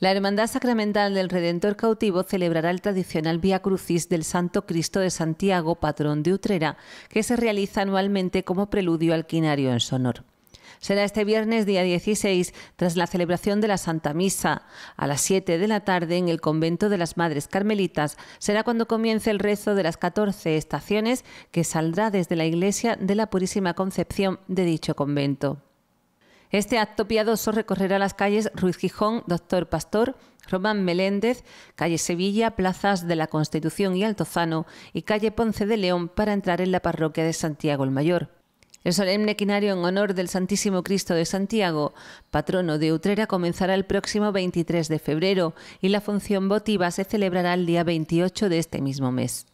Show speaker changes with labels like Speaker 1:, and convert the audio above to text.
Speaker 1: La Hermandad Sacramental del Redentor Cautivo celebrará el tradicional Vía Crucis del Santo Cristo de Santiago, patrón de Utrera, que se realiza anualmente como preludio al quinario en Sonor. Será este viernes día 16, tras la celebración de la Santa Misa. A las 7 de la tarde, en el convento de las Madres Carmelitas, será cuando comience el rezo de las 14 estaciones que saldrá desde la iglesia de la Purísima Concepción de dicho convento. Este acto piadoso recorrerá las calles Ruiz Gijón, Doctor Pastor, Román Meléndez, calle Sevilla, plazas de la Constitución y Altozano y calle Ponce de León para entrar en la parroquia de Santiago el Mayor. El solemne quinario en honor del Santísimo Cristo de Santiago, patrono de Utrera, comenzará el próximo 23 de febrero y la función votiva se celebrará el día 28 de este mismo mes.